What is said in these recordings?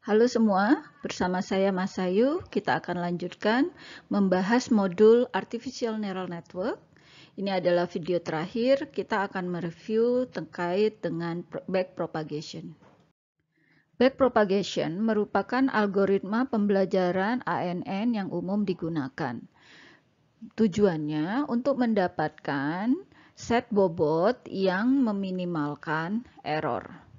Halo semua, bersama saya Mas Ayu, kita akan lanjutkan membahas modul Artificial Neural Network. Ini adalah video terakhir, kita akan mereview terkait dengan backpropagation. Backpropagation merupakan algoritma pembelajaran ANN yang umum digunakan. Tujuannya untuk mendapatkan set bobot yang meminimalkan error.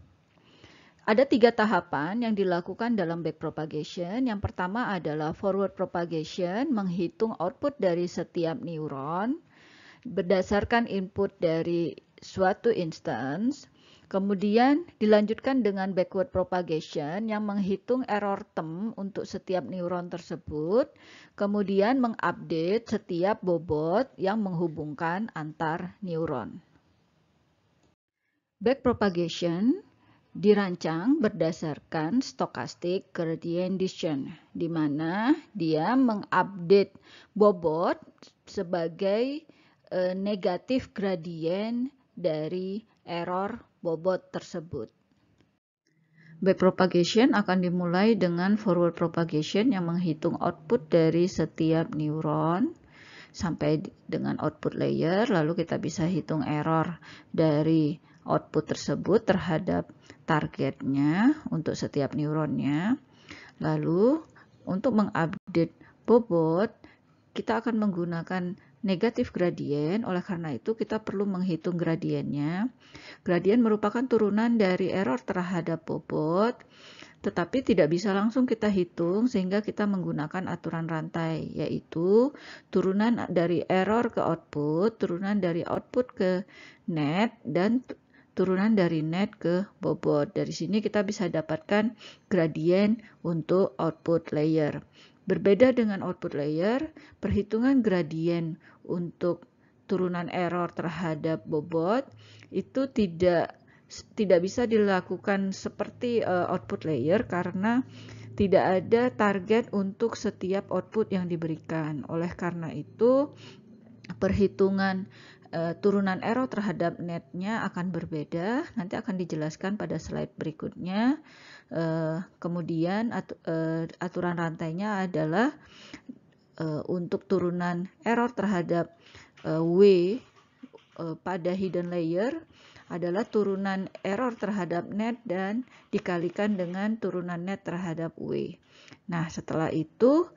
Ada tiga tahapan yang dilakukan dalam backpropagation. Yang pertama adalah forward propagation, menghitung output dari setiap neuron berdasarkan input dari suatu instance. Kemudian dilanjutkan dengan backward propagation yang menghitung error term untuk setiap neuron tersebut, kemudian mengupdate setiap bobot yang menghubungkan antar neuron. Backpropagation dirancang berdasarkan stokastik gradient descent di mana dia mengupdate bobot sebagai e, negatif gradient dari error bobot tersebut. Backpropagation akan dimulai dengan forward propagation yang menghitung output dari setiap neuron sampai dengan output layer lalu kita bisa hitung error dari output tersebut terhadap targetnya untuk setiap neuronnya. Lalu untuk mengupdate bobot, kita akan menggunakan negatif gradien, oleh karena itu kita perlu menghitung gradiennya. Gradien merupakan turunan dari error terhadap bobot, tetapi tidak bisa langsung kita hitung sehingga kita menggunakan aturan rantai, yaitu turunan dari error ke output, turunan dari output ke net, dan turunan dari net ke bobot. Dari sini kita bisa dapatkan gradien untuk output layer. Berbeda dengan output layer, perhitungan gradien untuk turunan error terhadap bobot itu tidak tidak bisa dilakukan seperti eh, output layer karena tidak ada target untuk setiap output yang diberikan. Oleh karena itu, perhitungan e, turunan error terhadap netnya akan berbeda. Nanti akan dijelaskan pada slide berikutnya. E, kemudian at, e, eh, aturan rantainya adalah e, untuk turunan error terhadap e, W e, pada hidden layer adalah turunan error terhadap net dan dikalikan dengan turunan net terhadap W. Nah, setelah itu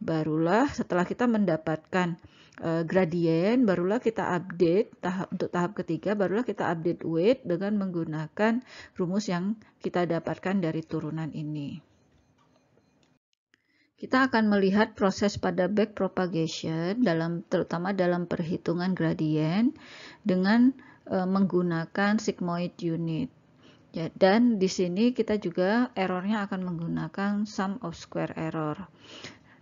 barulah setelah kita mendapatkan uh, gradien barulah kita update tahap untuk tahap ketiga barulah kita update weight dengan menggunakan rumus yang kita dapatkan dari turunan ini kita akan melihat proses pada back propagation dalam terutama dalam perhitungan gradien dengan e, menggunakan sigmoid unit. Ya, dan di sini kita juga errornya akan menggunakan sum of square error.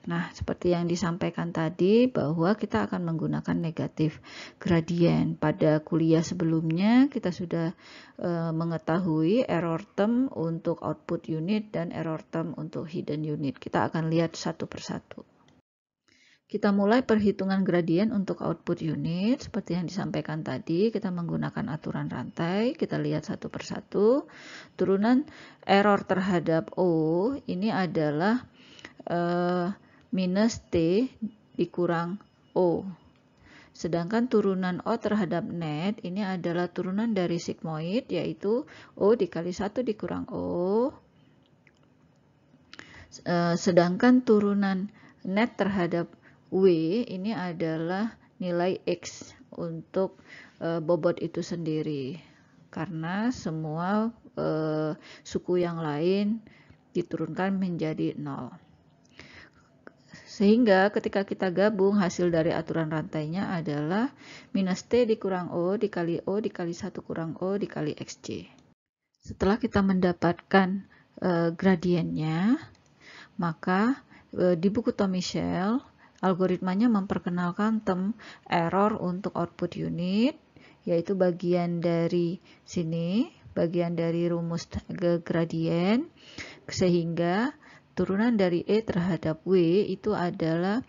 Nah, seperti yang disampaikan tadi bahwa kita akan menggunakan negatif gradien. Pada kuliah sebelumnya kita sudah e, mengetahui error term untuk output unit dan error term untuk hidden unit. Kita akan lihat satu persatu. Kita mulai perhitungan gradien untuk output unit seperti yang disampaikan tadi. Kita menggunakan aturan rantai, kita lihat satu persatu. Turunan error terhadap O ini adalah eh, minus T dikurang O. Sedangkan turunan O terhadap net ini adalah turunan dari sigmoid yaitu O dikali 1 dikurang O. E, sedangkan turunan net terhadap W ini adalah nilai X untuk e, bobot itu sendiri. Karena semua e, suku yang lain diturunkan menjadi 0. Sehingga ketika kita gabung hasil dari aturan rantainya adalah minus T dikurang O dikali O dikali 1 kurang O dikali XC. Setelah kita mendapatkan e, gradiennya, maka e, di buku Tom Michel, algoritmanya memperkenalkan term error untuk output unit, yaitu bagian dari sini, bagian dari rumus gradien, sehingga Turunan dari E terhadap W itu adalah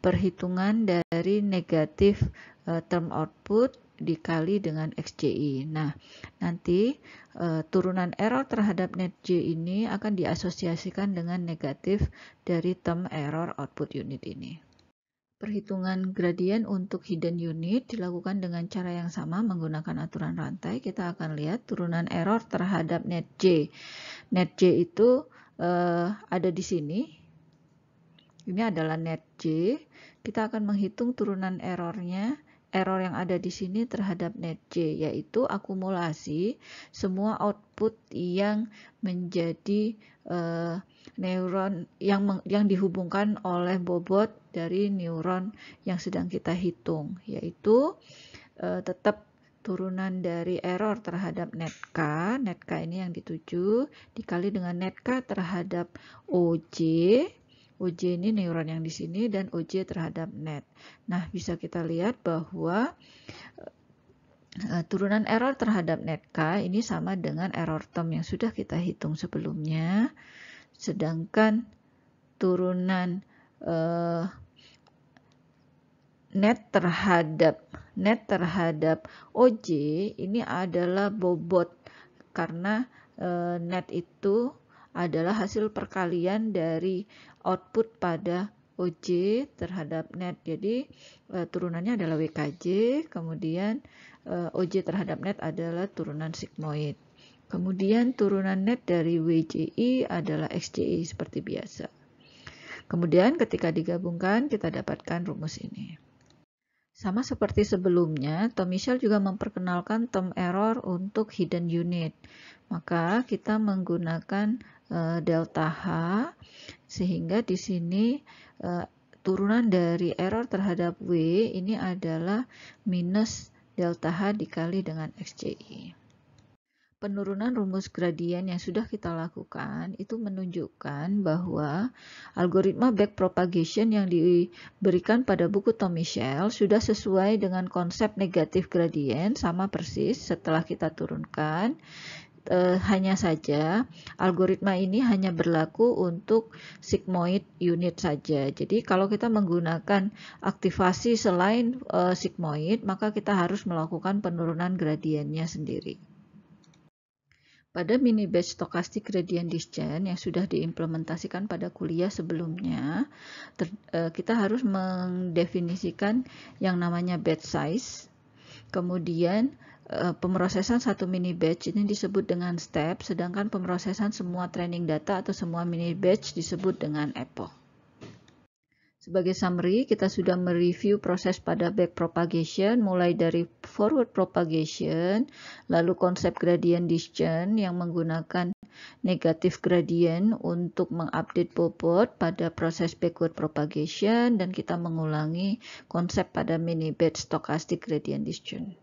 perhitungan dari negatif e, term output dikali dengan XJI. Nah, nanti e, turunan error terhadap net j ini akan diasosiasikan dengan negatif dari term error output unit ini. Perhitungan gradien untuk hidden unit dilakukan dengan cara yang sama menggunakan aturan rantai. Kita akan lihat turunan error terhadap net j. Net j itu uh, ada di sini. Ini adalah net J. Kita akan menghitung turunan errornya error yang ada di sini terhadap net J yaitu akumulasi semua output yang menjadi uh, neuron yang yang dihubungkan oleh bobot dari neuron yang sedang kita hitung yaitu uh, tetap turunan dari error terhadap net k net k ini yang dituju dikali dengan net k terhadap OJ OJ ini neuron yang di sini dan OJ terhadap net nah bisa kita lihat bahwa eh, turunan error terhadap net k ini sama dengan error term yang sudah kita hitung sebelumnya sedangkan turunan eh, net terhadap net terhadap OJ ini adalah bobot karena e, net itu adalah hasil perkalian dari output pada OJ terhadap net. Jadi e, turunannya adalah WKJ, kemudian e, eh, OJ terhadap net adalah turunan sigmoid. Kemudian turunan net dari WJI adalah XJI seperti biasa. Kemudian ketika digabungkan kita dapatkan rumus ini. Sama seperti sebelumnya, Tom Michel juga memperkenalkan term error untuk hidden unit. Maka kita menggunakan e, delta H sehingga di sini e, turunan dari error terhadap W ini adalah minus delta H dikali dengan XCI penurunan rumus gradien yang sudah kita lakukan itu menunjukkan bahwa algoritma backpropagation yang diberikan pada buku Tom Michel sudah sesuai dengan konsep negatif gradien sama persis setelah kita turunkan eh, hanya saja algoritma ini hanya berlaku untuk sigmoid unit saja. Jadi kalau kita menggunakan aktivasi selain eh, sigmoid maka kita harus melakukan penurunan gradiennya sendiri. Pada mini batch stochastic gradient descent yang sudah diimplementasikan pada kuliah sebelumnya, ter, eh, kita harus mendefinisikan yang namanya batch size. Kemudian eh, pemrosesan satu mini batch ini disebut dengan step, sedangkan pemrosesan semua training data atau semua mini batch disebut dengan epoch. Sebagai summary, kita sudah mereview proses pada back propagation mulai dari forward propagation, lalu konsep gradient descent yang menggunakan negatif gradient untuk mengupdate bobot pada proses backward propagation dan kita mengulangi konsep pada mini batch stochastic gradient descent.